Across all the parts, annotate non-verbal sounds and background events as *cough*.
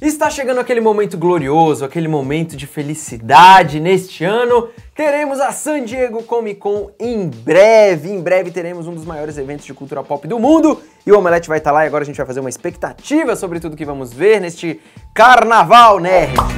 Está chegando aquele momento glorioso, aquele momento de felicidade neste ano. Teremos a San Diego Comic Con em breve. Em breve teremos um dos maiores eventos de cultura pop do mundo e o Omelete vai estar lá e agora a gente vai fazer uma expectativa sobre tudo que vamos ver neste Carnaval Nerd.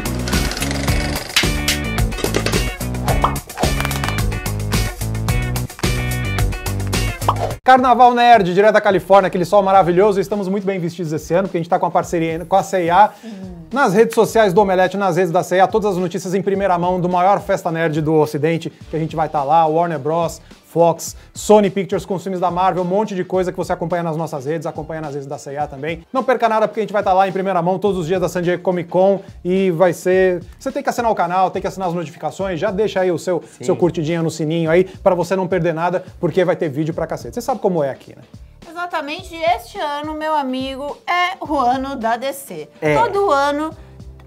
Carnaval Nerd, direto da Califórnia, aquele sol maravilhoso. Estamos muito bem vestidos esse ano, porque a gente está com a parceria com a CIA. Uhum. Nas redes sociais do Omelete, nas redes da CIA, todas as notícias em primeira mão do maior festa nerd do Ocidente, que a gente vai estar tá lá, Warner Bros., Fox, Sony Pictures com os filmes da Marvel, um monte de coisa que você acompanha nas nossas redes, acompanha nas redes da CIA também. Não perca nada porque a gente vai estar tá lá em primeira mão todos os dias da San Diego Comic Con e vai ser. Você tem que assinar o canal, tem que assinar as notificações, já deixa aí o seu, seu curtidinho no sininho aí para você não perder nada, porque vai ter vídeo pra cacete. Você sabe como é aqui, né? Exatamente, este ano, meu amigo, é o ano da DC. É. Todo ano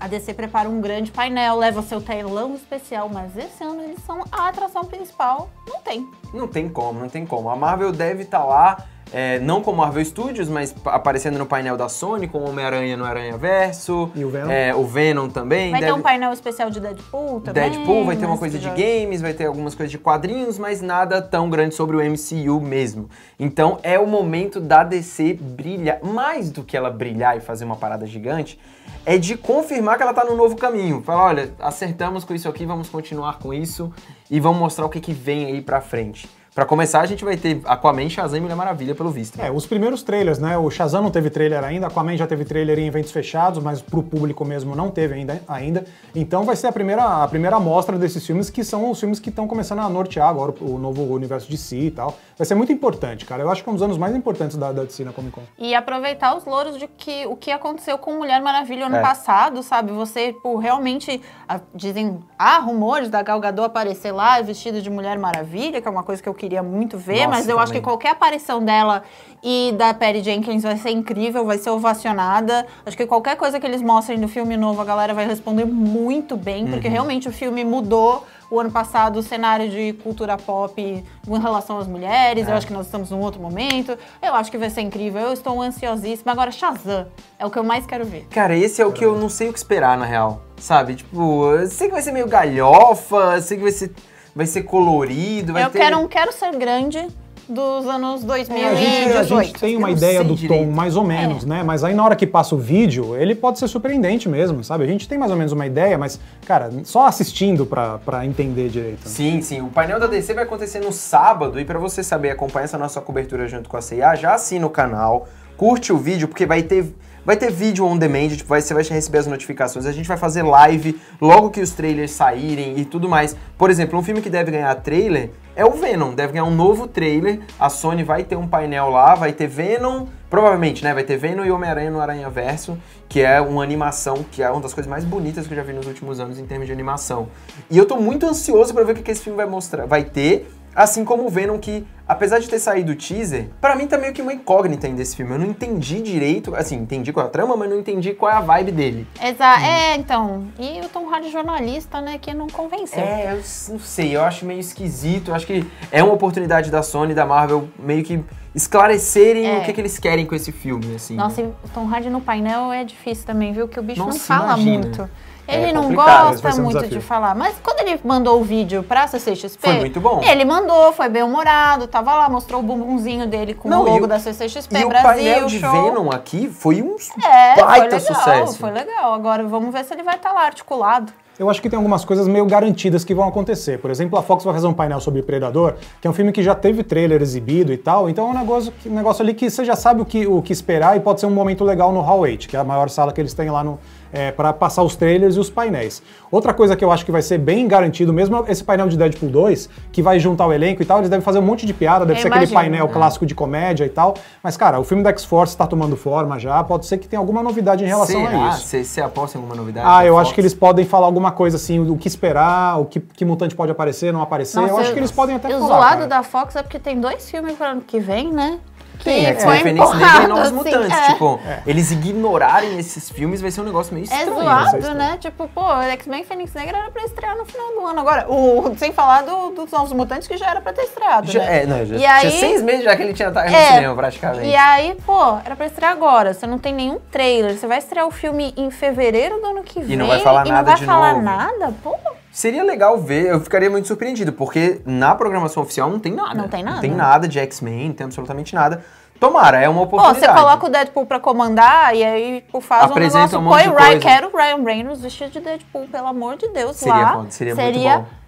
a DC prepara um grande painel, leva seu telão especial, mas esse ano eles são a atração principal. Não tem. Não tem como, não tem como. A Marvel deve estar tá lá é, não como Marvel Studios, mas aparecendo no painel da Sony, com Homem-Aranha no Aranha Verso. E o Venom. É, o Venom também. Vai deve... ter um painel especial de Deadpool também. Deadpool, vai ter uma coisa de games, vai ter algumas coisas de quadrinhos, mas nada tão grande sobre o MCU mesmo. Então é o momento da DC brilhar. Mais do que ela brilhar e fazer uma parada gigante, é de confirmar que ela tá no novo caminho. Falar, olha, acertamos com isso aqui, vamos continuar com isso e vamos mostrar o que, que vem aí pra frente. Para começar, a gente vai ter Aquaman, Shazam e Mulher Maravilha, pelo visto. É, os primeiros trailers, né? O Shazam não teve trailer ainda, Aquaman já teve trailer em eventos fechados, mas pro público mesmo não teve ainda. ainda. Então vai ser a primeira, a primeira amostra desses filmes, que são os filmes que estão começando a nortear agora o novo universo de si e tal. Vai ser muito importante, cara. Eu acho que é um dos anos mais importantes da, da DC na Comic Con. E aproveitar os louros de que o que aconteceu com Mulher Maravilha ano é. passado, sabe? Você, por realmente, a, ah, dizem, há rumores da Gal Gadot aparecer lá vestida de Mulher Maravilha, que é uma coisa que eu queria muito ver, Nossa, mas eu também. acho que qualquer aparição dela e da Perry Jenkins vai ser incrível, vai ser ovacionada. Acho que qualquer coisa que eles mostrem do filme novo, a galera vai responder muito bem, porque uhum. realmente o filme mudou o ano passado o cenário de cultura pop em relação às mulheres. É. Eu acho que nós estamos num outro momento. Eu acho que vai ser incrível. Eu estou ansiosíssima. Agora, Shazam é o que eu mais quero ver. Cara, esse é o que eu não sei o que esperar, na real. Sabe? Tipo, sei que vai ser meio galhofa, sei que vai ser vai ser colorido, vai Eu ter... quero, não quero ser grande, dos anos 2018. É, a, gente, a gente tem uma ideia do direito. tom, mais ou menos, é. né? Mas aí na hora que passa o vídeo, ele pode ser surpreendente mesmo, sabe? A gente tem mais ou menos uma ideia, mas, cara, só assistindo pra, entender direito. Sim, sim. O painel da DC vai acontecer no sábado e para você saber, acompanha essa nossa cobertura junto com a CIA, já assina o canal, curte o vídeo, porque vai ter Vai ter vídeo on demand, tipo, vai, você vai receber as notificações. A gente vai fazer live logo que os trailers saírem e tudo mais. Por exemplo, um filme que deve ganhar trailer é o Venom. Deve ganhar um novo trailer. A Sony vai ter um painel lá, vai ter Venom, provavelmente, né? Vai ter Venom e Homem-Aranha no Aranha Verso, que é uma animação que é uma das coisas mais bonitas que eu já vi nos últimos anos em termos de animação. E eu tô muito ansioso para ver o que, esse filme vai mostrar, vai ter, assim como o Venom que Apesar de ter saído o teaser, para mim tá meio que uma incógnita ainda esse filme. Eu não entendi direito, assim, entendi qual é a trama, mas não entendi qual é a vibe dele. Exato, hum. é, então. E o Tom Hardy jornalista, né, que não convenceu. É, eu não sei, eu acho meio esquisito. Eu acho que é uma oportunidade da Sony, da Marvel, meio que esclarecerem é. o que, é que eles querem com esse filme, assim. Nossa, né? e o Tom Hardy no painel é difícil também, viu? Que o bicho Nossa, não fala imagina. muito. É ele é não gosta um muito desafio. de falar, mas quando ele mandou o vídeo pra CCXP, foi muito bom. Ele mandou, foi bem humorado, tava lá, mostrou o bumbumzinho dele com não, o logo o, da CCXP e Brasil. E o painel de show. Venom aqui foi um é, baita foi legal, sucesso. Foi legal, agora vamos ver se ele vai estar tá lá articulado. Eu acho que tem algumas coisas meio garantidas que vão acontecer. Por exemplo, a Fox vai fazer um painel sobre Predador, que é um filme que já teve trailer exibido e tal, então é um negócio, um negócio ali que você já sabe o que, o que esperar e pode ser um momento legal no Hall 8, que é a maior sala que eles têm lá no, é, para passar os trailers e os painéis. Outra coisa que eu acho que vai ser bem garantido, mesmo é esse painel de Deadpool 2, que vai juntar o elenco e tal, eles devem fazer um monte de piada, deve eu é, ser imagino, aquele painel né? clássico de comédia e tal. Mas, cara, o filme da X-Force está tomando forma já, pode ser que tenha alguma novidade em relação a ah, isso. Você aposta em alguma novidade? Ah, eu Fox? acho que eles podem falar alguma coisa assim, o que esperar, o que, que mutante pode aparecer, não aparecer. Nossa, eu acho que eles podem até falar. O zoado cara. da Fox é porque tem dois filmes para ano que vem, né? sim é. é tipo foi Fênix Negra e Novos assim, Mutantes. É. Tipo, é. eles ignorarem esses filmes vai ser um negócio meio é estranho. É zoado, assim. né? Tipo, pô, X-Men e Fênix Negra era pra estrear no final do ano. Agora, o, sem falar do, dos Novos Mutantes, que já era pra ter estreado, já, né? É, não, já e tinha aí, seis meses já que ele tinha tá no é, cinema, praticamente. E aí, pô, era pra estrear agora. Você não tem nenhum trailer. Você vai estrear o filme em fevereiro do ano que vem. E não vai falar nada de novo. E não vai falar novo. nada? Pô, Seria legal ver, eu ficaria muito surpreendido, porque na programação oficial não tem nada. Não tem nada. Não tem nada de X-Men, não tem absolutamente nada. Tomara, é uma oportunidade. Pô, você coloca o Deadpool pra comandar e aí tipo, faz Apresenta um negócio, um põe Ryan, quero o Ryan Reynolds vestido de Deadpool, pelo amor de Deus, seria lá. Bom, seria, seria muito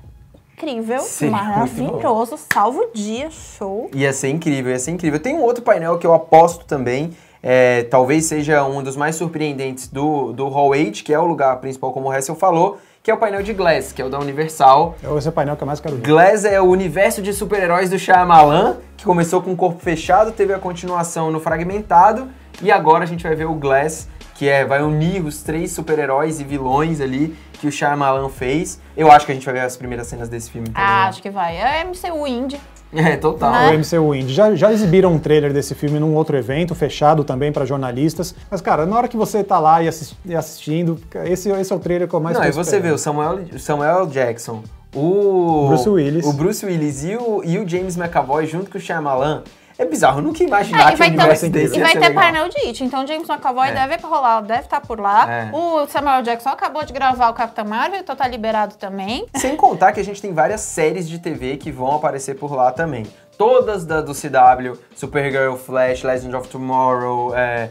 Incrível, seria maravilhoso, salvo o dia, show. Ia ser incrível, ia ser incrível. Tem um outro painel que eu aposto também, é, talvez seja um dos mais surpreendentes do, do Hall 8, que é o lugar principal, como o Hessel falou, que é o painel de Glass, que é o da Universal. É, é o painel que eu mais quero ver. Glass é o universo de super-heróis do Shyamalan, que começou com o corpo fechado, teve a continuação no Fragmentado, e agora a gente vai ver o Glass, que é, vai unir os três super-heróis e vilões ali que o Shyamalan fez. Eu acho que a gente vai ver as primeiras cenas desse filme também. Ah, acho que vai. É MCU indie. *laughs* É, total. Né? O é. MCU Indy. Já, já exibiram um trailer desse filme num outro evento, fechado também para jornalistas. Mas, cara, na hora que você tá lá e, assisti assistindo, esse, esse é o trailer que eu mais Não, e você vê o Samuel, Samuel Jackson, o Bruce Willis, o, Bruce Willis e, o, e o James McAvoy junto com o Shyamalan. É bizarro, eu nunca ia imaginar é, que o universo ter, E vai ter painel de It, então James McAvoy é. deve rolar, deve estar tá por lá. É. O Samuel Jackson acabou de gravar o Capitão Marvel, então tá liberado também. Sem contar que a gente tem várias séries de TV que vão aparecer por lá também. Todas da, do CW, Supergirl, Flash, Legend of Tomorrow, é,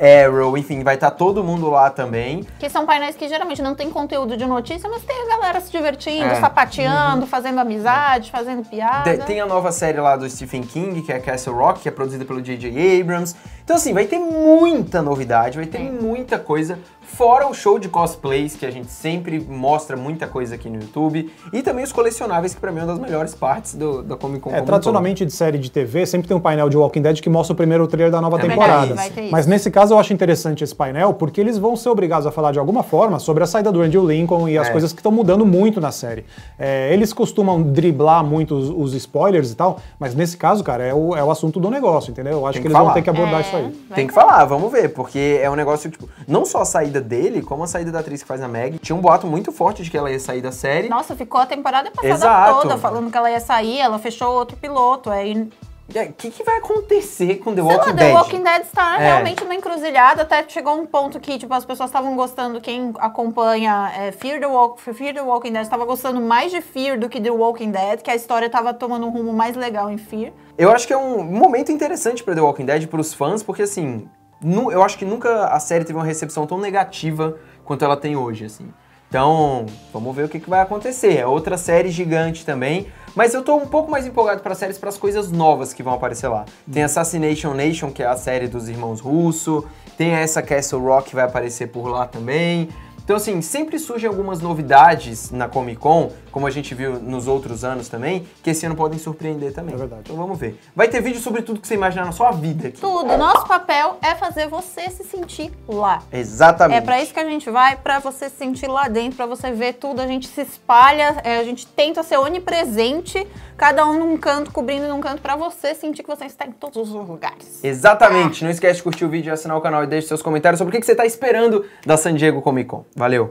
Arrow, enfim, vai estar tá todo mundo lá também. Que são painéis que geralmente não tem conteúdo de notícia, mas tem a galera se divertindo, é. sapateando, uhum. fazendo amizade, fazendo piada. De, tem a nova série lá do Stephen King, que é Castle Rock, que é produzida pelo J.J. Abrams. Então, assim, vai ter muita novidade, vai ter é. muita coisa Fora o show de cosplays, que a gente sempre mostra muita coisa aqui no YouTube, e também os colecionáveis, que pra mim é uma das melhores partes do, da Comic Con. É, tradicionalmente de série de TV, sempre tem um painel de Walking Dead que mostra o primeiro trailer da nova é temporada. Verdade, Mas nesse caso eu acho interessante esse painel, porque eles vão ser obrigados a falar de alguma forma sobre a saída do Andrew Lincoln e as é. coisas que estão mudando muito na série. É, eles costumam driblar muito os, os, spoilers e tal, mas nesse caso, cara, é o, é o assunto do negócio, entendeu? Eu acho que, que eles falar. vão ter que abordar é, isso aí. Tem que falar, vamos ver, porque é um negócio, tipo, não só a saída saída dele, como a saída da atriz que faz a Meg, tinha um boato muito forte de que ela ia sair da série. Nossa, ficou a temporada passada Exato. toda falando que ela ia sair, ela fechou outro piloto, aí o que, que, vai acontecer com The Walking Dead? The Walking Dead está é. realmente numa encruzilhada. Até chegou um ponto que, tipo, as pessoas estavam gostando, quem acompanha é, Fear, the Walk, Fear the Walking Dead estava gostando mais de Fear do que The Walking Dead, que a história estava tomando um rumo mais legal em Fear. Eu acho que é um momento interessante para The Walking Dead, para os fãs, porque assim, nu, eu acho que nunca a série teve uma recepção tão negativa quanto ela tem hoje, assim. Então, vamos ver o que, que vai acontecer. É outra série gigante também, mas eu tô um pouco mais empolgado para séries para as coisas novas que vão aparecer lá. Tem Assassination Nation, que é a série dos irmãos Russo, tem essa Castle Rock que vai aparecer por lá também. Então, assim, sempre surgem algumas novidades na Comic Con, como a gente viu nos outros anos também, que esse ano podem surpreender também. É verdade. Então vamos ver. Vai ter vídeo sobre tudo que você imaginar na sua vida aqui. Tudo. Nosso papel é fazer você se sentir lá. Exatamente. É para isso que a gente vai, para você se sentir lá dentro, para você ver tudo. A gente se espalha, é, a gente tenta ser onipresente, cada um num canto, cobrindo num canto, para você sentir que você está em todos os lugares. Exatamente. Ah. Não esquece de curtir o vídeo, assinar o canal e deixe seus comentários sobre o que você está esperando da San Diego Comic Con. Valeu!